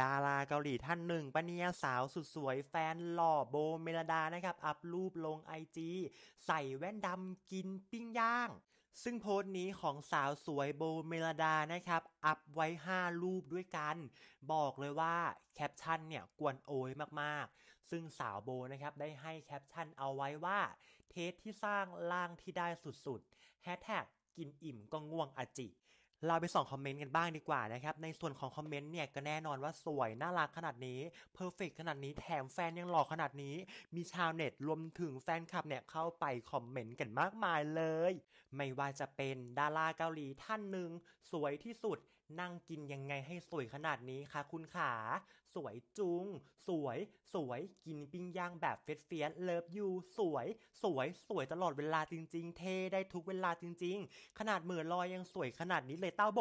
ดาราเกาหลีท่านหนึ่งปนียสาวสุดสวยแฟนหล่อโบเมลดานะครับอัพรูปลงไอจีใส่แว่นดำกินปิ้งย่าง ซึ่งโพสต์นี้ของสาวสวยโบเมลดานะครับอัพไว้ 5 รูปด้วยกัน บอกเลยว่าแคปชั่นเนี่ยกวนโอยมากๆ ซึ่งสาวโบนะครับได้ให้แคปชั่นเอาไว้ว่า เทสที่สร้างล่างที่ได้สุดๆแฮชแท็กกินอิ่มก็ง่วงอจิเราไปส่องคอมเมนต์กันบ้างดีกว่านะครับในส่วนของคอมเมนต์เนี่ยก็แน่นอนว่าสวยน่ารักขนาดนี้เพอร์เฟกขนาดนี้แถมแฟนยังหล่อขนาดนี้ มีชาวเน็ตรวมถึงแฟนคลับเนี่ยเข้าไปคอมเมนต์กันมากมายเลย ไม่ว่าจะเป็นดาราเกาหลีท่านหนึ่งสวยที่สุดนั่งกินยังไงให้สวยขนาดนี้คะคุณขา สวยจุง สวยสวยกินปิ้งย่างแบบเฟสเฟียสเลิฟยูสวย สวยสวยตลอดเวลาจริง ๆ เทได้ทุกเวลาจริง ๆ ขนาดเหมือลอยยังสวยขนาดนี้เลยเลตเตาโบ